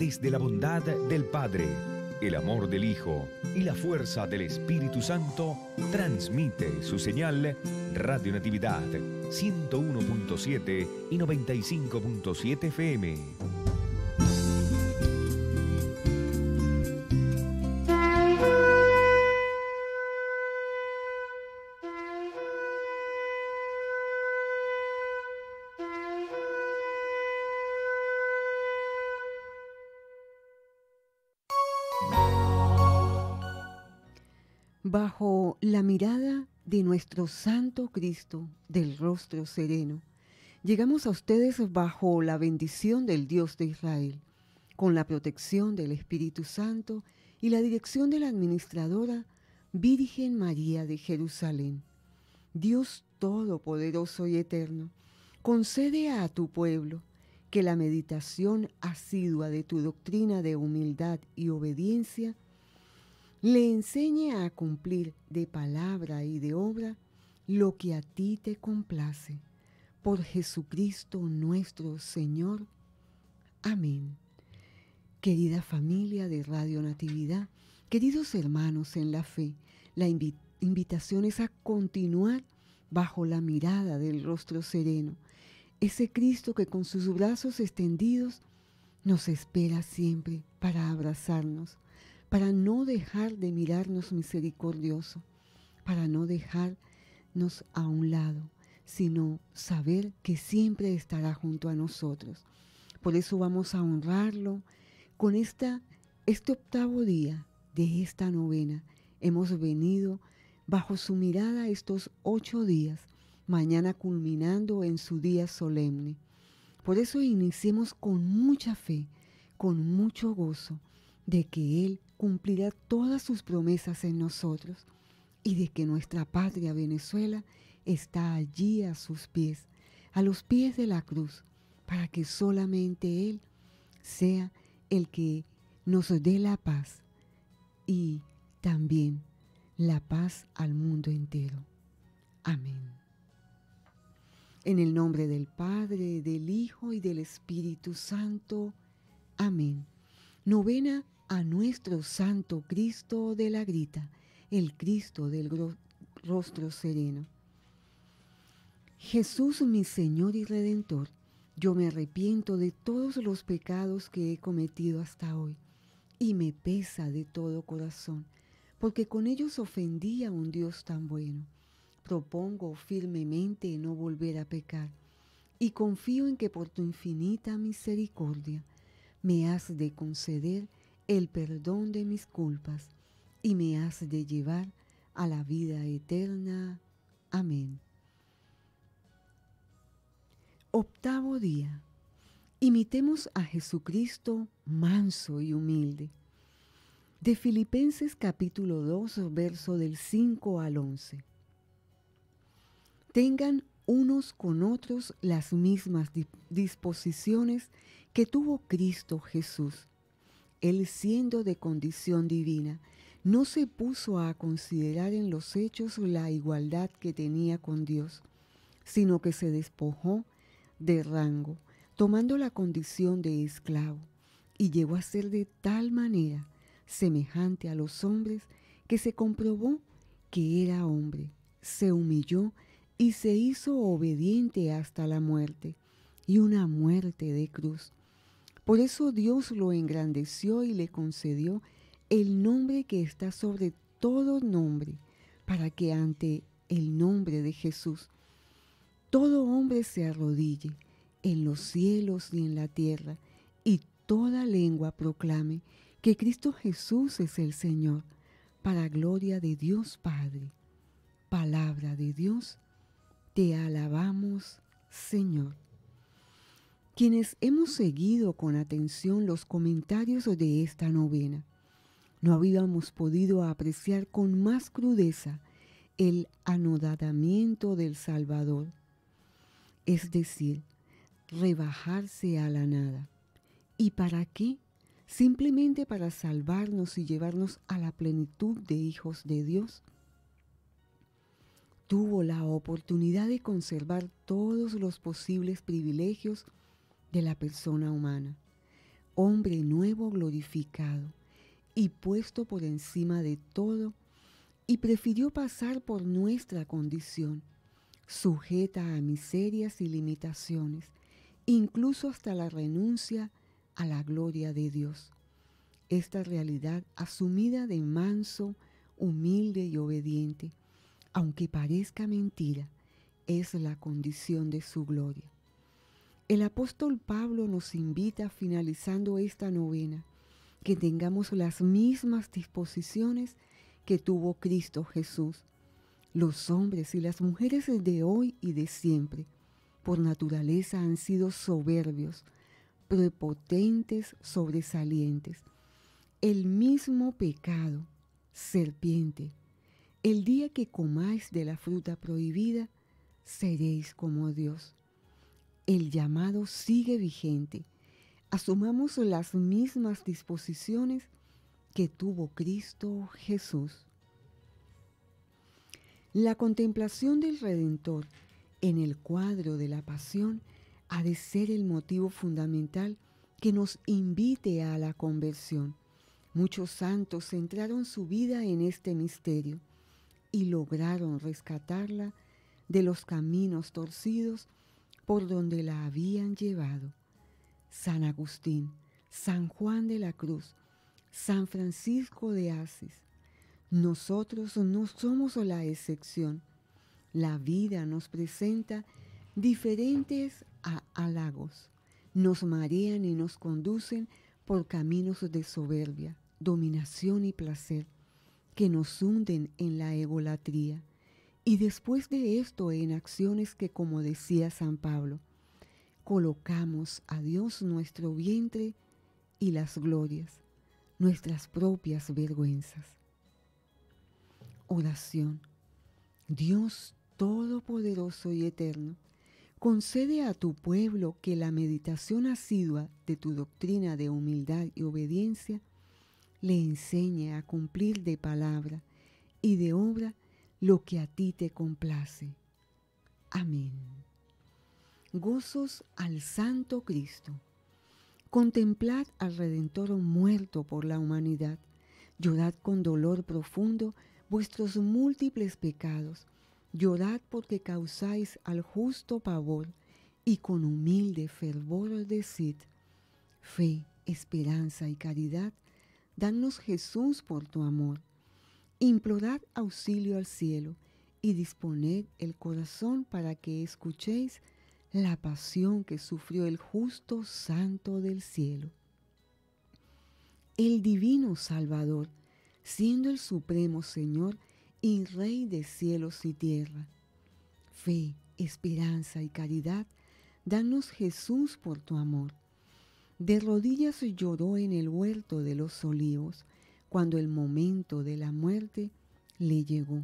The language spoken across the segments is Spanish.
desde la bondad del Padre, el amor del Hijo y la fuerza del Espíritu Santo, transmite su señal Radio Natividad 101.7 y 95.7 FM. bajo la mirada de nuestro Santo Cristo del rostro sereno, llegamos a ustedes bajo la bendición del Dios de Israel, con la protección del Espíritu Santo y la dirección de la administradora Virgen María de Jerusalén. Dios Todopoderoso y Eterno, concede a tu pueblo que la meditación asidua de tu doctrina de humildad y obediencia le enseñe a cumplir de palabra y de obra lo que a ti te complace. Por Jesucristo nuestro Señor. Amén. Querida familia de Radio Natividad, queridos hermanos en la fe, la invitación es a continuar bajo la mirada del rostro sereno, ese Cristo que con sus brazos extendidos nos espera siempre para abrazarnos para no dejar de mirarnos misericordioso, para no dejarnos a un lado, sino saber que siempre estará junto a nosotros. Por eso vamos a honrarlo con esta, este octavo día de esta novena. Hemos venido bajo su mirada estos ocho días, mañana culminando en su día solemne. Por eso iniciemos con mucha fe, con mucho gozo, de que Él cumplirá todas sus promesas en nosotros y de que nuestra patria Venezuela está allí a sus pies, a los pies de la cruz, para que solamente Él sea el que nos dé la paz y también la paz al mundo entero. Amén. En el nombre del Padre, del Hijo y del Espíritu Santo. Amén. Novena a nuestro Santo Cristo de la Grita, el Cristo del rostro sereno. Jesús mi Señor y Redentor, yo me arrepiento de todos los pecados que he cometido hasta hoy y me pesa de todo corazón, porque con ellos ofendí a un Dios tan bueno. Propongo firmemente no volver a pecar y confío en que por tu infinita misericordia me has de conceder el perdón de mis culpas y me has de llevar a la vida eterna. Amén. Octavo día. Imitemos a Jesucristo manso y humilde. De Filipenses capítulo 2, verso del 5 al 11. Tengan unos con otros las mismas disposiciones que tuvo Cristo Jesús él siendo de condición divina, no se puso a considerar en los hechos la igualdad que tenía con Dios, sino que se despojó de rango, tomando la condición de esclavo, y llegó a ser de tal manera semejante a los hombres que se comprobó que era hombre, se humilló y se hizo obediente hasta la muerte, y una muerte de cruz por eso Dios lo engrandeció y le concedió el nombre que está sobre todo nombre, para que ante el nombre de Jesús todo hombre se arrodille en los cielos y en la tierra, y toda lengua proclame que Cristo Jesús es el Señor, para gloria de Dios Padre. Palabra de Dios, te alabamos, Señor quienes hemos seguido con atención los comentarios de esta novena, no habíamos podido apreciar con más crudeza el anodadamiento del Salvador, es decir, rebajarse a la nada. ¿Y para qué? Simplemente para salvarnos y llevarnos a la plenitud de hijos de Dios. Tuvo la oportunidad de conservar todos los posibles privilegios de la persona humana, hombre nuevo glorificado y puesto por encima de todo, y prefirió pasar por nuestra condición, sujeta a miserias y limitaciones, incluso hasta la renuncia a la gloria de Dios. Esta realidad asumida de manso, humilde y obediente, aunque parezca mentira, es la condición de su gloria. El apóstol Pablo nos invita finalizando esta novena que tengamos las mismas disposiciones que tuvo Cristo Jesús, los hombres y las mujeres de hoy y de siempre, por naturaleza han sido soberbios, prepotentes, sobresalientes. El mismo pecado, serpiente, el día que comáis de la fruta prohibida, seréis como Dios el llamado sigue vigente. Asumamos las mismas disposiciones que tuvo Cristo Jesús. La contemplación del Redentor en el cuadro de la pasión ha de ser el motivo fundamental que nos invite a la conversión. Muchos santos centraron su vida en este misterio y lograron rescatarla de los caminos torcidos por donde la habían llevado. San Agustín, San Juan de la Cruz, San Francisco de Asís. Nosotros no somos la excepción. La vida nos presenta diferentes halagos. Nos marean y nos conducen por caminos de soberbia, dominación y placer que nos hunden en la egolatría. Y después de esto, en acciones que, como decía San Pablo, colocamos a Dios nuestro vientre y las glorias, nuestras propias vergüenzas. Oración. Dios Todopoderoso y Eterno, concede a tu pueblo que la meditación asidua de tu doctrina de humildad y obediencia le enseñe a cumplir de palabra y de obra lo que a ti te complace. Amén. Gozos al Santo Cristo. Contemplad al Redentor muerto por la humanidad. Llorad con dolor profundo vuestros múltiples pecados. Llorad porque causáis al justo pavor y con humilde fervor decid, fe, esperanza y caridad, danos Jesús por tu amor. Implorad auxilio al cielo y disponed el corazón para que escuchéis la pasión que sufrió el justo santo del cielo. El divino Salvador, siendo el supremo Señor y Rey de cielos y tierra. Fe, esperanza y caridad, danos Jesús por tu amor. De rodillas lloró en el huerto de los olivos, cuando el momento de la muerte le llegó.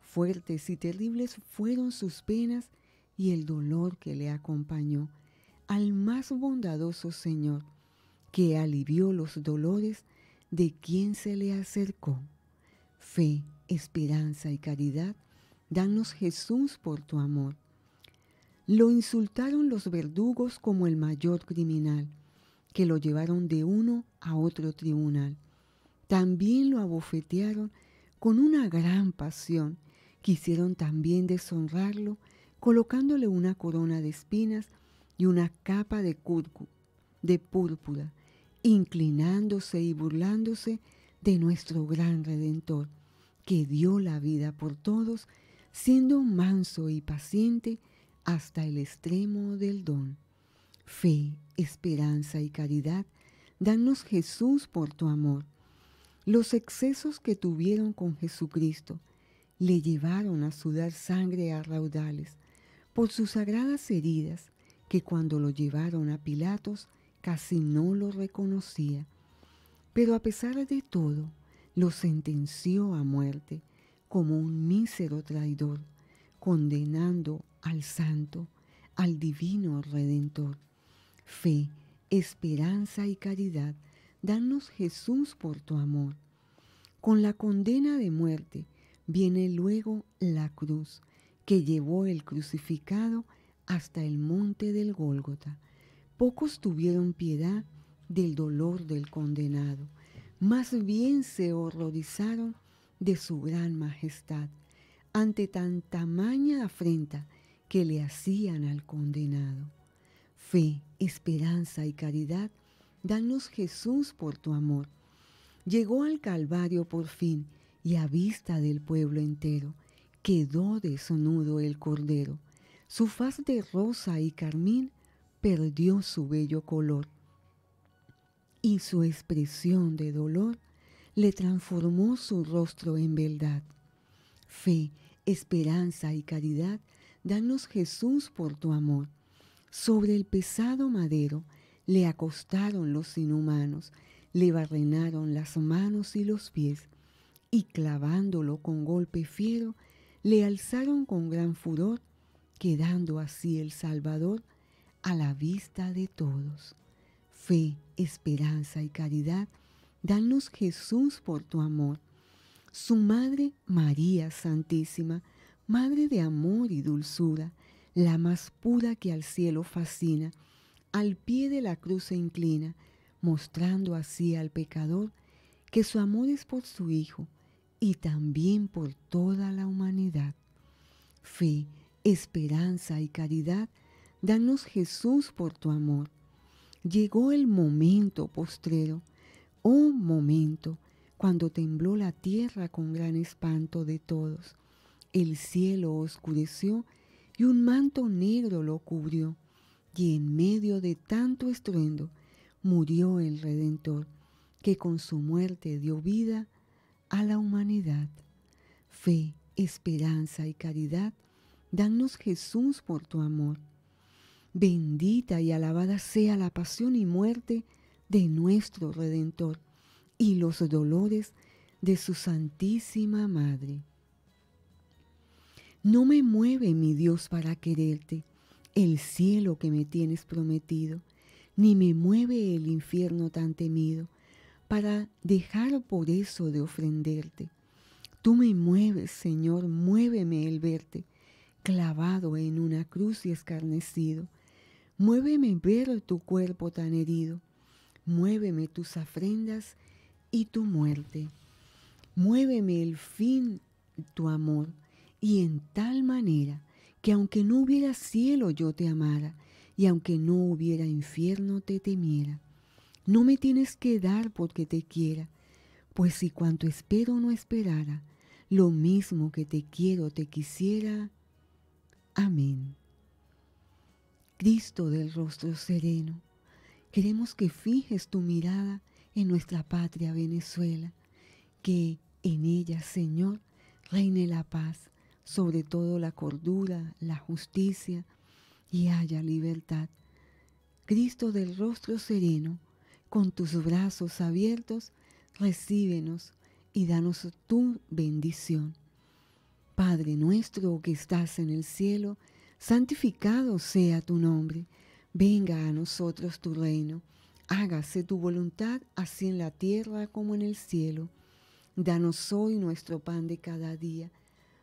Fuertes y terribles fueron sus penas y el dolor que le acompañó al más bondadoso Señor, que alivió los dolores de quien se le acercó. Fe, esperanza y caridad, danos Jesús por tu amor. Lo insultaron los verdugos como el mayor criminal, que lo llevaron de uno a otro tribunal también lo abofetearon con una gran pasión. Quisieron también deshonrarlo, colocándole una corona de espinas y una capa de, curcu, de púrpura, inclinándose y burlándose de nuestro gran Redentor, que dio la vida por todos, siendo manso y paciente hasta el extremo del don. Fe, esperanza y caridad, danos Jesús por tu amor. Los excesos que tuvieron con Jesucristo le llevaron a sudar sangre a raudales por sus sagradas heridas que cuando lo llevaron a Pilatos casi no lo reconocía. Pero a pesar de todo, lo sentenció a muerte como un mísero traidor, condenando al santo, al divino redentor. Fe, esperanza y caridad Danos Jesús por tu amor. Con la condena de muerte viene luego la cruz que llevó el crucificado hasta el monte del Gólgota. Pocos tuvieron piedad del dolor del condenado, más bien se horrorizaron de su gran majestad ante tan tamaña afrenta que le hacían al condenado. Fe, esperanza y caridad Danos Jesús por tu amor. Llegó al Calvario por fin y a vista del pueblo entero quedó desnudo el Cordero. Su faz de rosa y carmín perdió su bello color y su expresión de dolor le transformó su rostro en verdad. Fe, esperanza y caridad, danos Jesús por tu amor. Sobre el pesado madero, le acostaron los inhumanos, le barrenaron las manos y los pies, y clavándolo con golpe fiero, le alzaron con gran furor, quedando así el Salvador a la vista de todos. Fe, esperanza y caridad, danos Jesús por tu amor. Su Madre María Santísima, Madre de amor y dulzura, la más pura que al cielo fascina, al pie de la cruz se inclina, mostrando así al pecador que su amor es por su Hijo y también por toda la humanidad. Fe, esperanza y caridad, danos Jesús por tu amor. Llegó el momento postrero, un oh momento, cuando tembló la tierra con gran espanto de todos. El cielo oscureció y un manto negro lo cubrió y en medio de tanto estruendo murió el Redentor, que con su muerte dio vida a la humanidad. Fe, esperanza y caridad, danos Jesús por tu amor. Bendita y alabada sea la pasión y muerte de nuestro Redentor y los dolores de su Santísima Madre. No me mueve mi Dios para quererte, el cielo que me tienes prometido, ni me mueve el infierno tan temido, para dejar por eso de ofenderte. Tú me mueves, Señor, muéveme el verte, clavado en una cruz y escarnecido. Muéveme ver tu cuerpo tan herido, muéveme tus afrendas y tu muerte. Muéveme el fin tu amor, y en tal manera que aunque no hubiera cielo yo te amara, y aunque no hubiera infierno te temiera. No me tienes que dar porque te quiera, pues si cuanto espero no esperara, lo mismo que te quiero te quisiera. Amén. Cristo del rostro sereno, queremos que fijes tu mirada en nuestra patria Venezuela, que en ella, Señor, reine la paz sobre todo la cordura, la justicia, y haya libertad. Cristo del rostro sereno, con tus brazos abiertos, recíbenos y danos tu bendición. Padre nuestro que estás en el cielo, santificado sea tu nombre, venga a nosotros tu reino, hágase tu voluntad así en la tierra como en el cielo. Danos hoy nuestro pan de cada día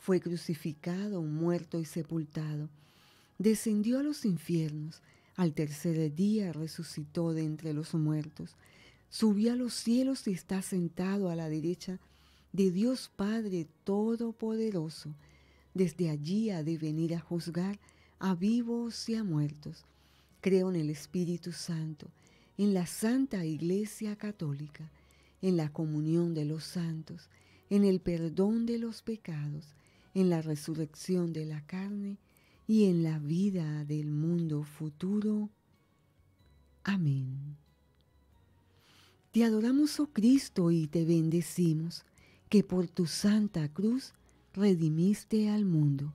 fue crucificado, muerto y sepultado, descendió a los infiernos, al tercer día resucitó de entre los muertos, subió a los cielos y está sentado a la derecha de Dios Padre Todopoderoso. Desde allí ha de venir a juzgar a vivos y a muertos. Creo en el Espíritu Santo, en la Santa Iglesia Católica, en la comunión de los santos, en el perdón de los pecados, en la resurrección de la carne y en la vida del mundo futuro. Amén. Te adoramos, oh Cristo, y te bendecimos, que por tu santa cruz redimiste al mundo.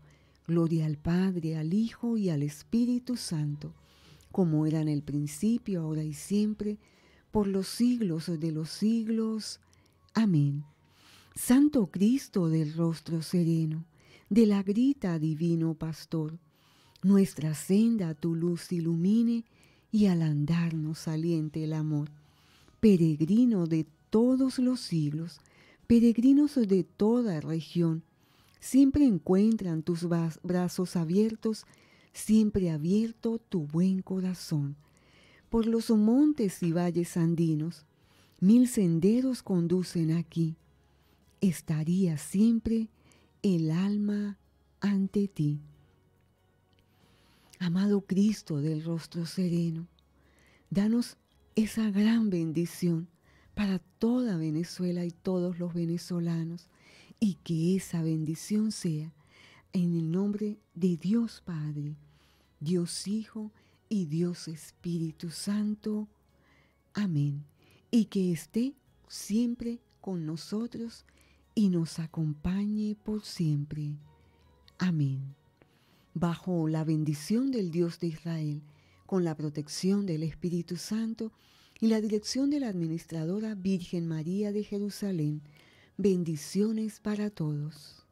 Gloria al Padre, al Hijo y al Espíritu Santo, como era en el principio, ahora y siempre, por los siglos de los siglos. Amén. Santo Cristo del rostro sereno, de la grita divino pastor, nuestra senda tu luz ilumine y al andar nos saliente el amor. Peregrino de todos los siglos, peregrinos de toda región, siempre encuentran tus brazos abiertos, siempre abierto tu buen corazón. Por los montes y valles andinos, mil senderos conducen aquí estaría siempre el alma ante ti. Amado Cristo del rostro sereno, danos esa gran bendición para toda Venezuela y todos los venezolanos y que esa bendición sea en el nombre de Dios Padre, Dios Hijo y Dios Espíritu Santo. Amén. Y que esté siempre con nosotros y nos acompañe por siempre. Amén. Bajo la bendición del Dios de Israel, con la protección del Espíritu Santo y la dirección de la Administradora Virgen María de Jerusalén, bendiciones para todos.